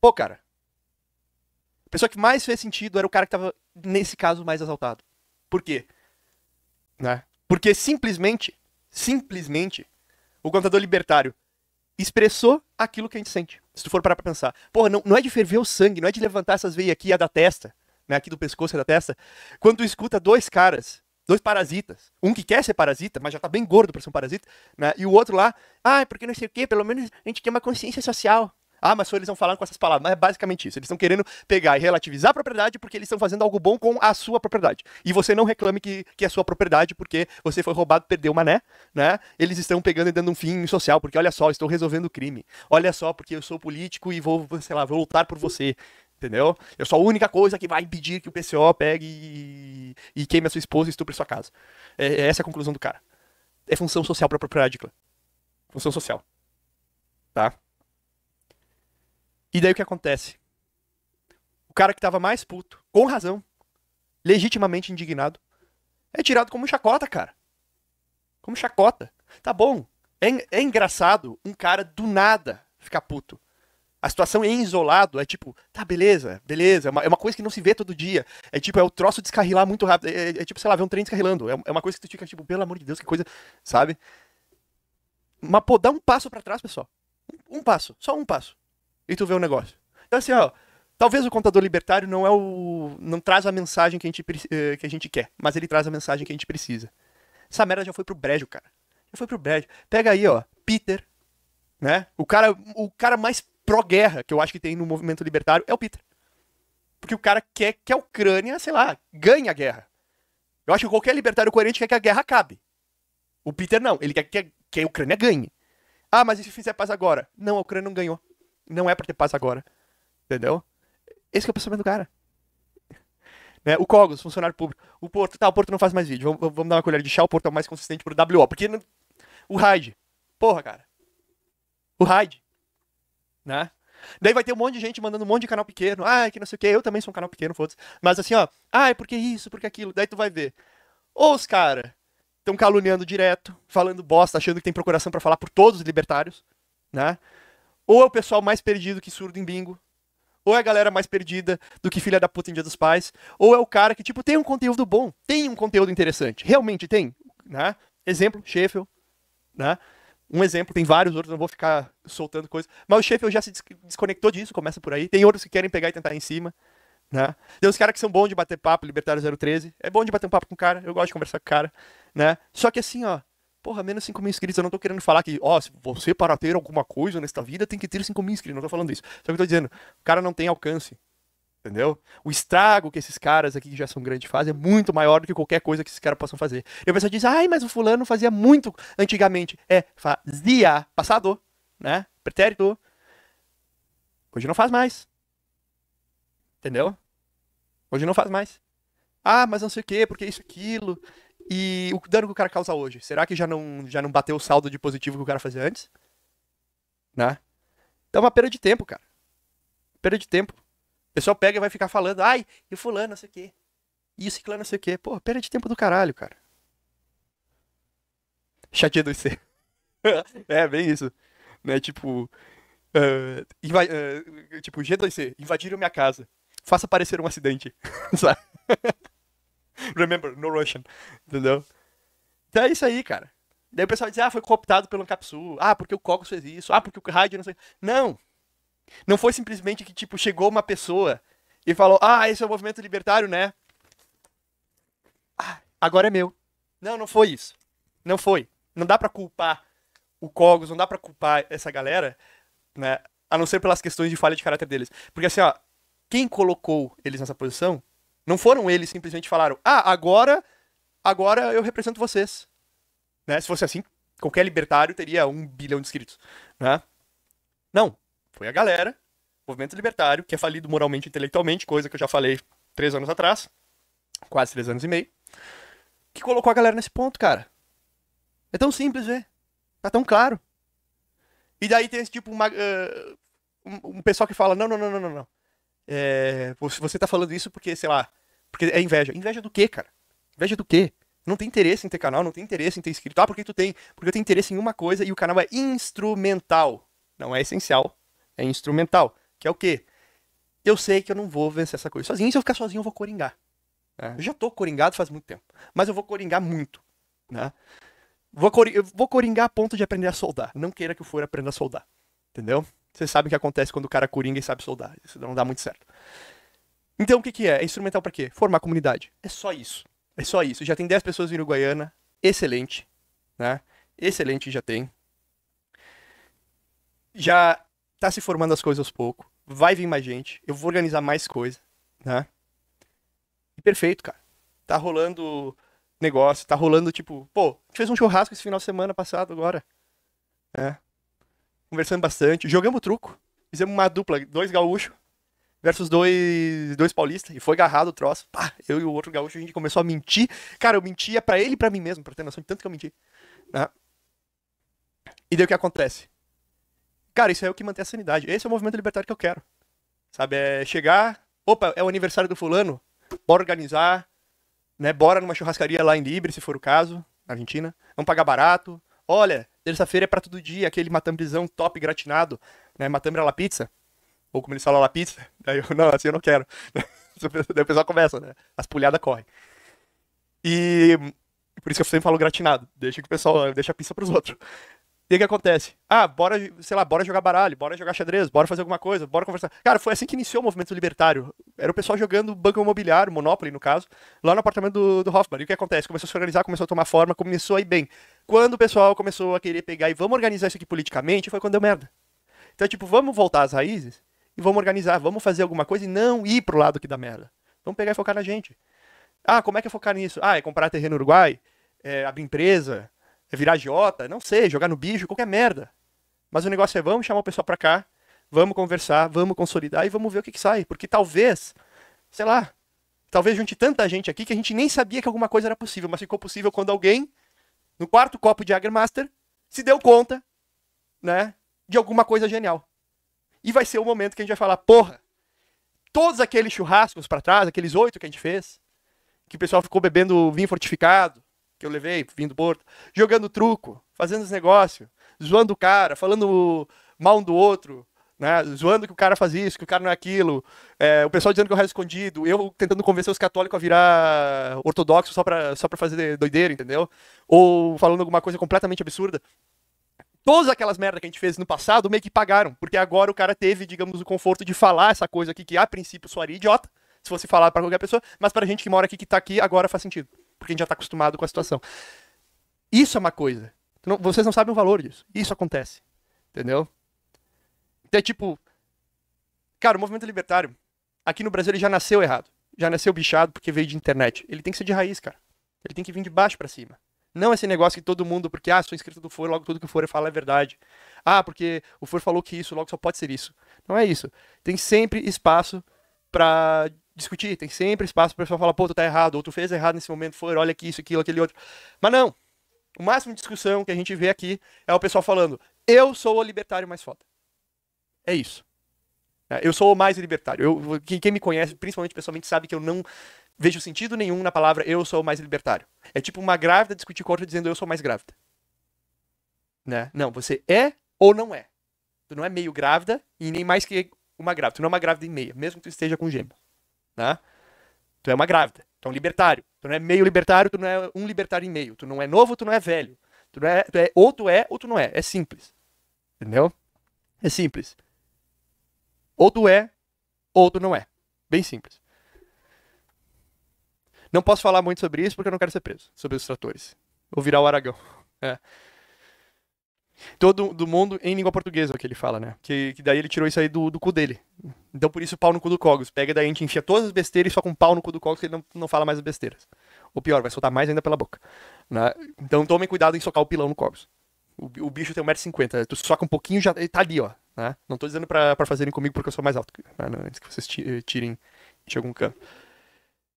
Pô, cara. A pessoa que mais fez sentido era o cara que tava, nesse caso, mais assaltado. Por quê? Né? Porque simplesmente, simplesmente, o contador libertário expressou aquilo que a gente sente. Se tu for parar pra pensar. Porra, não, não é de ferver o sangue, não é de levantar essas veias aqui, a da testa, né? Aqui do pescoço e da testa. Quando tu escuta dois caras, dois parasitas, um que quer ser parasita, mas já tá bem gordo pra ser um parasita, né? E o outro lá, ah, é porque não sei o quê, pelo menos a gente tem uma consciência social. Ah, mas só eles estão falando com essas palavras. Mas é basicamente isso. Eles estão querendo pegar e relativizar a propriedade porque eles estão fazendo algo bom com a sua propriedade. E você não reclame que, que é sua propriedade porque você foi roubado, perdeu uma né, né? Eles estão pegando e dando um fim social porque olha só, estou resolvendo o crime. Olha só, porque eu sou político e vou, sei lá, vou lutar por você. Entendeu? Eu sou a única coisa que vai impedir que o PCO pegue e, e queime a sua esposa e estupre sua casa. É, é essa a conclusão do cara. É função social para a propriedade, Função social. Tá? E daí o que acontece? O cara que tava mais puto, com razão, legitimamente indignado, é tirado como chacota, cara. Como chacota. Tá bom. É, é engraçado um cara do nada ficar puto. A situação em isolado é tipo, tá, beleza, beleza, é uma, é uma, coisa que não se vê todo dia. É tipo, é o troço descarrilar muito rápido. É, é, é tipo, sei lá, ver um trem descarrilando. É, é uma coisa que tu fica tipo, pelo amor de Deus, que coisa, sabe? Mas, pô, dá um passo para trás, pessoal. Um, um passo, só um passo e tu vê o negócio. Então, assim, ó, talvez o contador libertário não é o. não traz a mensagem que a gente, eh, que a gente quer, mas ele traz a mensagem que a gente precisa. Essa merda já foi pro brejo, cara. Já foi pro brejo. Pega aí, ó, Peter, né? O cara, o cara mais pró-guerra que eu acho que tem no movimento libertário é o Peter. Porque o cara quer que a Ucrânia, sei lá, ganhe a guerra. Eu acho que qualquer libertário coerente quer que a guerra acabe. O Peter não, ele quer que a, que a Ucrânia ganhe. Ah, mas e se fizer paz agora? Não, a Ucrânia não ganhou. Não é pra ter paz agora. Entendeu? Esse é o pensamento do cara. Né? O Cogos, funcionário público. O Porto, tá, o Porto não faz mais vídeo. Vamos, vamos dar uma colher de chá, o Porto é o mais consistente pro WO. Porque o Raid. Porra, cara. O Raid. Né? Daí vai ter um monte de gente mandando um monte de canal pequeno. ai que não sei o que, eu também sou um canal pequeno, foda-se. Mas assim, ó, ai porque isso, porque aquilo. Daí tu vai ver. Ou os caras estão caluniando direto, falando bosta, achando que tem procuração para falar por todos os libertários, né? Ou é o pessoal mais perdido que surdo em bingo. Ou é a galera mais perdida do que filha da puta em dia dos pais. Ou é o cara que, tipo, tem um conteúdo bom, tem um conteúdo interessante. Realmente tem. Né? Exemplo, Sheffield. Né? Um exemplo, tem vários outros, não vou ficar soltando coisa. Mas o Sheffield já se desconectou disso, começa por aí. Tem outros que querem pegar e tentar em cima. Né? Tem os caras que são bons de bater papo, Libertário 013. É bom de bater um papo com o cara, eu gosto de conversar com o cara. Né? Só que assim, ó, Porra, menos 5 mil inscritos, eu não tô querendo falar que, ó, se você para ter alguma coisa nesta vida tem que ter 5 mil inscritos, não tô falando isso. Só que eu tô dizendo, o cara não tem alcance, entendeu? O estrago que esses caras aqui que já são grandes fazem é muito maior do que qualquer coisa que esses caras possam fazer. E a pessoa diz, ai, mas o fulano fazia muito antigamente. É, fazia, passado, né? Pretérito. Hoje não faz mais. Entendeu? Hoje não faz mais. Ah, mas não sei o quê, porque isso, aquilo. E o dano que o cara causa hoje, será que já não, já não bateu o saldo de positivo que o cara fazia antes? Né? Então é uma perda de tempo, cara. Perda de tempo. O pessoal pega e vai ficar falando, ai, e fulano, não sei o quê. E o ciclano, não sei o quê. Pô, perda de tempo do caralho, cara. Chateia do IC. é, bem isso. Né, tipo... Uh, uh, tipo, G2C, invadiram minha casa. Faça parecer um acidente. Sabe? Remember, no Russian. Entendeu? Então é isso aí, cara. Daí o pessoal diz, ah, foi cooptado pelo Ancapsul. Ah, porque o Cocos fez isso. Ah, porque o rádio não sei. Não. Não foi simplesmente que, tipo, chegou uma pessoa e falou, ah, esse é o movimento libertário, né? Ah, agora é meu. Não, não foi isso. Não foi. Não dá para culpar o Cogos, não dá para culpar essa galera, né? A não ser pelas questões de falha de caráter deles. Porque assim, ó, quem colocou eles nessa posição não foram eles simplesmente falaram: "Ah, agora agora eu represento vocês". Né? Se fosse assim, qualquer libertário teria um bilhão de inscritos, né? Não, foi a galera, movimento libertário, que é falido moralmente e intelectualmente, coisa que eu já falei três anos atrás, quase três anos e meio, que colocou a galera nesse ponto, cara. É tão simples, é Tá tão claro. E daí tem esse tipo, uma, uh, um pessoal que fala, não, não, não, não, não, não. É, você tá falando isso porque, sei lá, porque é inveja. Inveja do quê, cara? Inveja do quê? Não tem interesse em ter canal, não tem interesse em ter inscrito. Ah, porque tu tem? Porque eu tenho interesse em uma coisa e o canal é instrumental. Não é essencial, é instrumental. Que é o quê? Eu sei que eu não vou vencer essa coisa sozinho. Se eu ficar sozinho, eu vou coringar. Né? Eu já tô coringado faz muito tempo. Mas eu vou coringar muito. Né? Vou, coringar, vou coringar a ponto de aprender a soldar. Não queira que eu for aprender a soldar. Entendeu? Você sabe o que acontece quando o cara coringa e sabe soldar. Isso não dá muito certo. Então o que, que é? É instrumental para quê? Formar comunidade. É só isso. É só isso. Já tem 10 pessoas vindo Uruguaiana. Excelente. Né? Excelente já tem. Já tá se formando as coisas aos poucos. Vai vir mais gente. Eu vou organizar mais coisa. Né? E perfeito, cara. Tá rolando negócio, tá rolando tipo, pô, a gente fez um churrasco esse final de semana passado agora. É conversando bastante, jogamos truco, fizemos uma dupla, dois gaúchos versus dois, dois paulistas, e foi agarrado o troço. Pá, eu e o outro gaúcho, a gente começou a mentir. Cara, eu mentia para ele e pra mim mesmo, pra ter noção de tanto que eu menti. Né? E daí o que acontece? Cara, isso é o que mantém a sanidade. Esse é o movimento libertário que eu quero. Sabe, é chegar... Opa, é o aniversário do fulano? Bora organizar, né? Bora numa churrascaria lá em Libre, se for o caso, na Argentina. Vamos pagar barato, Olha, terça-feira é para todo dia, aquele matambrizão top gratinado, né? Matambra la pizza. Ou como eles falam, la pizza. Aí eu, não, assim eu não quero. Daí o pessoal começa, né? As pulhadas correm. E por isso que eu sempre falo gratinado. Deixa que o pessoal deixa a pizza pros outros. E o que acontece? Ah, bora, sei lá, bora jogar baralho, bora jogar xadrez, bora fazer alguma coisa, bora conversar. Cara, foi assim que iniciou o movimento libertário. Era o pessoal jogando banco imobiliário, Monopoly no caso, lá no apartamento do, do Hoffman. E o que acontece? Começou a se organizar, começou a tomar forma, começou a ir bem. Quando o pessoal começou a querer pegar e vamos organizar isso aqui politicamente, foi quando deu merda. Então, é tipo, vamos voltar às raízes e vamos organizar, vamos fazer alguma coisa e não ir pro lado que dá merda. Vamos pegar e focar na gente. Ah, como é que é focar nisso? Ah, é comprar terreno no Uruguai, é abrir empresa, é virar agiota, não sei, jogar no bicho, qualquer merda. Mas o negócio é vamos chamar o pessoal pra cá, vamos conversar, vamos consolidar e vamos ver o que, que sai. Porque talvez, sei lá, talvez junte tanta gente aqui que a gente nem sabia que alguma coisa era possível, mas ficou possível quando alguém no quarto copo de Master, se deu conta, né, de alguma coisa genial. E vai ser o momento que a gente vai falar, porra, todos aqueles churrascos para trás, aqueles oito que a gente fez, que o pessoal ficou bebendo vinho fortificado, que eu levei, vinho do Porto, jogando truco, fazendo os negócios, zoando o cara, falando mal um do outro, né, zoando que o cara faz isso, que o cara não é aquilo, é, o pessoal dizendo que eu era escondido, eu tentando convencer os católicos a virar ortodoxo só pra, só fazer doideira, entendeu? Ou falando alguma coisa completamente absurda. Todas aquelas merda que a gente fez no passado meio que pagaram, porque agora o cara teve, digamos, o conforto de falar essa coisa aqui que a princípio soaria idiota, se fosse falar para qualquer pessoa, mas pra gente que mora aqui, que tá aqui, agora faz sentido, porque a gente já tá acostumado com a situação. Isso é uma coisa. vocês não sabem o valor disso. Isso acontece. Entendeu? Então é tipo. Cara, o movimento libertário, aqui no Brasil, ele já nasceu errado. Já nasceu bichado porque veio de internet. Ele tem que ser de raiz, cara. Ele tem que vir de baixo para cima. Não esse negócio que todo mundo, porque, ah, sou inscrito do FOR, logo tudo que o FOR fala é verdade. Ah, porque o FOR falou que isso, logo só pode ser isso. Não é isso. Tem sempre espaço para discutir, tem sempre espaço para pessoa falar, pô, tu tá errado, ou tu fez errado nesse momento, FOR, olha aqui, isso, aquilo, aquele outro. Mas não. O máximo de discussão que a gente vê aqui é o pessoal falando, eu sou o libertário mais foda. É isso. É, eu sou mais libertário. Eu, quem me conhece, principalmente pessoalmente, sabe que eu não vejo sentido nenhum na palavra eu sou mais libertário. É tipo uma grávida discutir com outra dizendo eu sou mais grávida. Né? Não, você é ou não é. Tu não é meio grávida e nem mais que uma grávida. Tu não é uma grávida e meia, mesmo que tu esteja com gêmeo. Né? Tu é uma grávida. Tu é um libertário. Tu não é meio libertário, tu não é um libertário e meio. Tu não é novo, tu não é velho. Tu, não é, tu é ou tu é ou tu não é. É simples. Entendeu? É simples. Ou é, ou não é. Bem simples. Não posso falar muito sobre isso porque eu não quero ser preso, sobre os tratores. Ou virar o Aragão. É. Todo do mundo em língua portuguesa, é o que ele fala, né? Que, que daí ele tirou isso aí do, do cu dele. Então por isso pau no cu do Cogos. Pega daí a gente enfia todas as besteiras só com pau no cu do Cogos que ele não, não fala mais as besteiras. Ou pior, vai soltar mais ainda pela boca. Né? Então tomem cuidado em socar o pilão no Cogos. O, o bicho tem 1,50m. Tu soca um pouquinho já ele tá ali, ó. Né? Não estou dizendo para fazerem comigo porque eu sou mais alto, né, né? antes que vocês eh, tirem de algum canto.